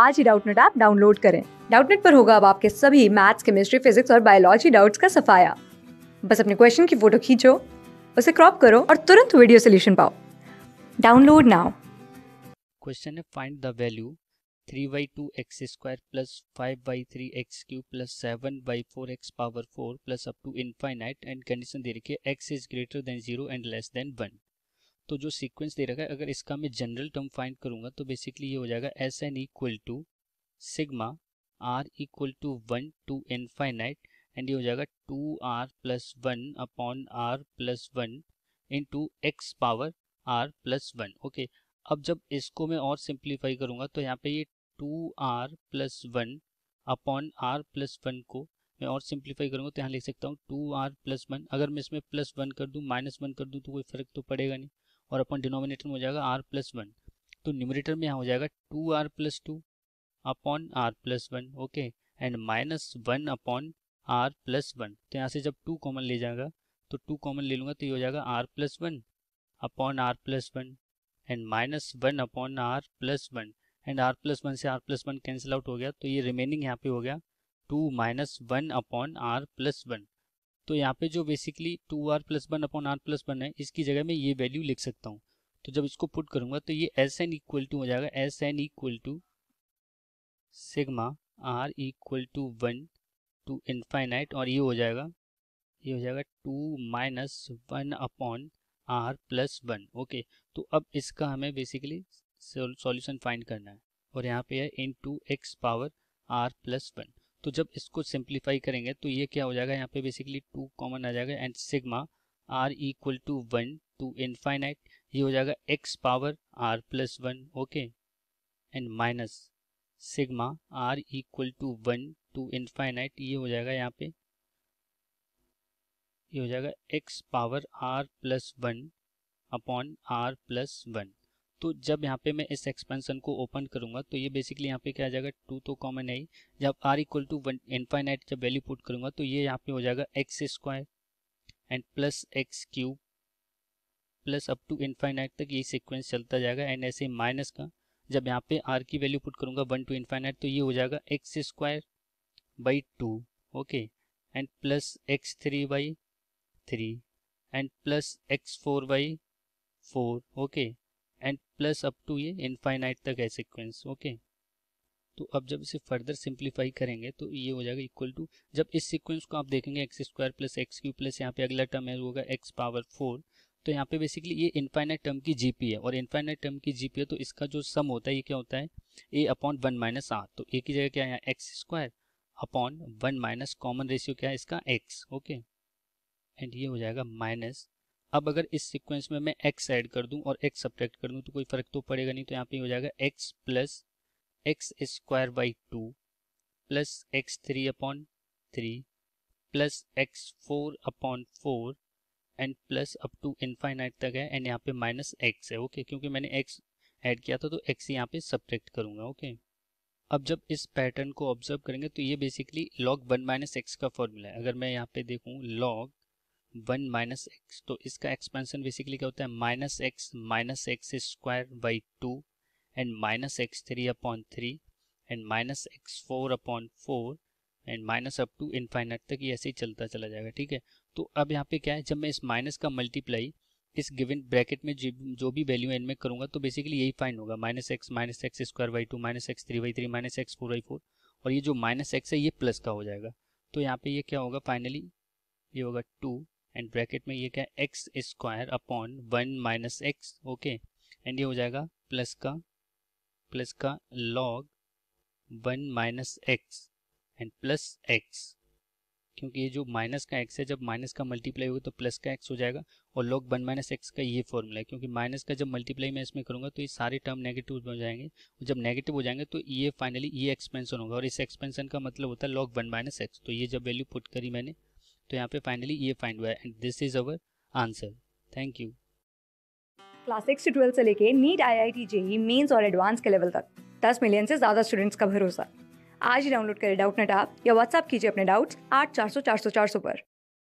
आज ही Doubtnut app download करें डाउटनेट पर होगा अब आपके सभी मैथ्स केमिस्ट्री फिजिक्स और बायोलॉजी डाउट्स का सफाया बस अपने क्वेश्चन की फोटो खींचो उसे क्रॉप करो और तुरंत वीडियो सोल्यूशन पाओ डाउनलोड नाउ क्वेश्चन है find the value three by two x square plus five by three x cube plus seven by four x power four plus up to infinite and condition दे रखिए x is greater than zero and less than one तो जो sequence दे रखा है अगर इसका मैं general term find करूंगा तो बेसिकली ये हो जाएगा S N equal to sigma R equal to one to infinite and ये हो जाएगा two R plus one upon R plus one into x power R plus one okay अब जब इसको मैं और सिंप्लीफाई करूंगा तो यहाँ पे ये two R plus one upon R plus one को मैं और सिंप्लीफाई करूंगा तो यहाँ लिख सकता हूँ टू आर प्लस वन अगर मैं इसमें प्लस वन कर दूँ माइनस वन कर दूँ तो कोई फर्क तो पड़ेगा नहीं और अपन डिनोमिनेटर में हो जाएगा आर प्लस वन तो न्यूमिनेटर में यहाँ हो जाएगा two R plus two upon R plus one okay and minus one upon R plus one तो यहाँ से जब टू कॉमन ले जाएगा तो टू कॉमन ले लूँगा तो ये हो जाएगा R plus one upon R plus one and minus one upon R plus one and R plus one से R plus one cancel out हो गया तो ये रिमेनिंग यहाँ पे हो गया two minus one upon R plus one तो यहाँ पे जो basically two R plus one upon R plus one है इसकी जगह मैं ये वैल्यू लिख सकता हूँ तो जब इसको पुट करूंगा तो ये एस एन इक्वल टू हो जाएगा S N equal to sigma R equal to one to infinite और ये हो जाएगा ये हो जाएगा two minus one upon R plus one okay तो अब इसका हमें बेसिकली सॉल्यूशन फाइंड करना है और यहाँ पे है into x power R plus one तो जब इसको सिंप्लीफाई करेंगे तो ये क्या हो जाएगा यहाँ पे बेसिकली टू कॉमन आ जाएगा and sigma R equal to one to infinite ये हो जाएगा x power R plus one okay and minus sigma R equal to one to infinite ये हो जाएगा यहाँ पे ये हो जाएगा x power R plus one upon R plus one तो जब यहाँ पे मैं इस एक्सपेंशन को ओपन करूँगा तो ये बेसिकली यहाँ पे क्या आ जाएगा टू तो कॉमन है ही जब R equal to one infinite जब वैल्यू पुट करूँगा तो ये यहाँ पे हो जाएगा x square and plus x cube plus up to infinite तक ये सिक्वेंस चलता जाएगा एंड ऐसे माइनस का जब यहाँ पे आर की वैल्यू पुट करूँगा वन टू इनफाइनाइट तो ये हो जाएगा x square by two okay and plus x three by three and plus x four by four okay and plus up to ये इनफाइनाइट तक है सिक्वेंस ओके तो अब जब इसे फर्दर सिंप्लीफाई करेंगे तो ये हो जाएगा इक्वल टू जब इस सीक्वेंस को आप देखेंगे x square plus x cube plus यहाँ पे अगला टर्म है होगा एक्स पावर फोर तो यहाँ पे बेसिकली ये इनफाइनाइट टर्म की जीपी है और इनफाइनाइट टर्म की जीपी है तो इसका जो सम होता है ये क्या होता है A upon one minus R तो ए की जगह क्या है x square upon one minus common ratio क्या है इसका एक्स ओके एंड ये हो जाएगा माइनस अब अगर इस सीक्वेंस में मैं x ऐड कर दूं और x सब्ट्रैक्ट कर दूं तो कोई फ़र्क तो पड़ेगा नहीं तो यहाँ पे हो जाएगा x plus x square by two plus x three upon three plus x four upon four and plus up to infinite तक है एंड यहाँ पे माइनस एक्स है ओके क्योंकि मैंने एक्स ऐड किया था तो एक्स यहाँ पे सब्ट्रैक्ट करूँगा ओके अब जब इस पैटर्न को ऑब्जर्व करेंगे तो ये basically log one minus x का फॉर्मूला है अगर मैं यहाँ पे देखूँ लॉग वन माइनस एक्स तो इसका एक्सपेंशन बेसिकली क्या होता है minus x minus x square by two and minus x three upon three and minus x four upon four and minus up to infinite तक ये ऐसे ही चलता चला जाएगा ठीक है तो अब यहाँ पे क्या है जब मैं इस माइनस का मल्टीप्लाई इस गिवन ब्रैकेट में जो भी वैल्यू एन में करूँगा तो बेसिकली यही फाइन होगा minus x minus x square by two minus x three by three minus x four by four और ये जो माइनस एक्स है ये प्लस का हो जाएगा तो यहाँ पे ये क्या होगा फाइनली ये होगा टू एंड ब्रैकेट में ये क्या है x square upon one minus x okay and ये हो जाएगा प्लस का प्लस का log one minus x and plus x क्योंकि ये जो माइनस का एक्स है जब माइनस का मल्टीप्लाई होगा तो प्लस का एक्स हो जाएगा और लॉग वन माइनस एक्स का ये फॉर्मूला है क्योंकि माइनस का जब मल्टीप्लाई मैं इसमें करूंगा तो ये सारे टर्म नेगेटिव हो जाएंगे और जब नेगेटिव हो जाएंगे तो ये फाइनली ये एक्सपेंसन होगा और इस एक्सपेंसन का मतलब होता है लॉग वन माइनस एक्स तो ये जब वैल्यू पुट करी मैंने तो यहाँ पे फाइनली ये फाइंड हुआ है and this is our answer thank you class six से ट्वेल्थ से लेके NEET I I T JEE mains और एडवांस के लेवल तक दस मिलियन से ज़्यादा स्टूडेंट्स का भरोसा आज ही डाउनलोड करें डाउट नेट आप या व्हाट्सअप कीजिए अपने डाउट्स आठ चार सौ चार सौ चार सौ पर